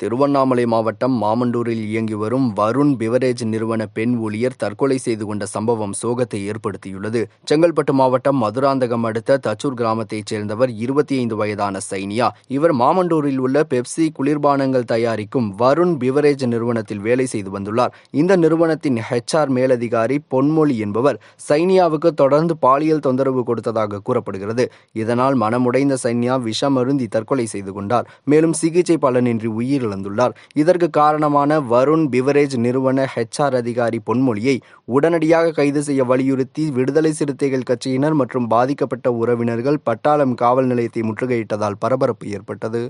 திருவண்ணாமலை மாவட்டம் மாமண்டூரில் இயங்கி வரும் வருண் பிவரேஜ் நிறுவன பெண் ஊழியர் தற்கொலை செய்து கொண்ட சம்பவம் சோகத்தை ஏற்படுத்தியுள்ளது செங்கல்பட்டு மாவட்டம் மதுராந்தகம் அடுத்த தச்சூர் கிராமத்தைச் சேர்ந்தவர் இருபத்தி ஐந்து வயதான சைனியா இவர் மாமண்டூரில் உள்ள பெப்சி குளிர்பானங்கள் தயாரிக்கும் வருண் பிவரேஜ் நிறுவனத்தில் வேலை செய்து வந்துள்ளார் இந்த நிறுவனத்தின் ஹெச்ஆர் மேலதிகாரி பொன்மொழி என்பவர் சைனியாவுக்கு தொடர்ந்து பாலியல் தொந்தரவு கொடுத்ததாக கூறப்படுகிறது இதனால் மனமுடைந்த சைனியா விஷமருந்தி தற்கொலை செய்து கொண்டார் மேலும் சிகிச்சை பலனின்றி உயிர் உயிரிழந்துள்ளார் இதற்கு காரணமான வருண் பிவரேஜ் நிறுவன ஹெச்ஆர் அதிகாரி பொன்மொழியை உடனடியாக கைது செய்ய வலியுறுத்தி விடுதலை சிறுத்தைகள் கட்சியினர் மற்றும் பாதிக்கப்பட்ட உறவினர்கள் பட்டாளம் காவல் நிலையத்தை முற்றுகையிட்டதால் பரபரப்பு ஏற்பட்டது